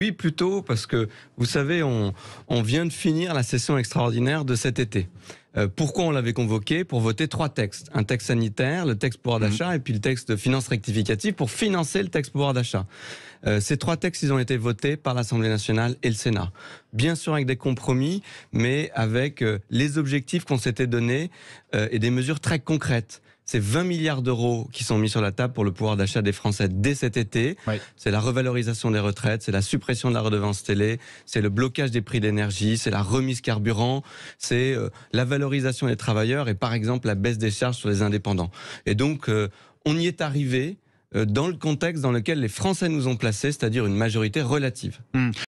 Oui, plutôt parce que vous savez, on, vient de finir la session extraordinaire de cet été. Euh, pourquoi on l'avait convoqué Pour voter trois textes. Un texte sanitaire, le texte pouvoir mhm. d'achat et puis le texte de finances rectificative pour financer le texte pouvoir d'achat. Euh, ces trois textes, ils ont été votés par l'Assemblée nationale et le Sénat. Bien sûr avec des compromis, mais avec euh, les objectifs qu'on s'était donnés et des mesures très concrètes c'est 20 milliards d'euros qui sont mis sur la table pour le pouvoir d'achat des Français dès cet été. C'est la revalorisation des retraites, c'est la suppression de la redevance télé, c'est le blocage des prix d'énergie, c'est la remise carburant, c'est euh, la valorisation des travailleurs et par exemple la baisse des charges sur les indépendants. Et donc, euh, on y est arrivé euh, dans le contexte dans lequel les Français nous ont placés, c'est-à-dire une majorité relative. Mmh.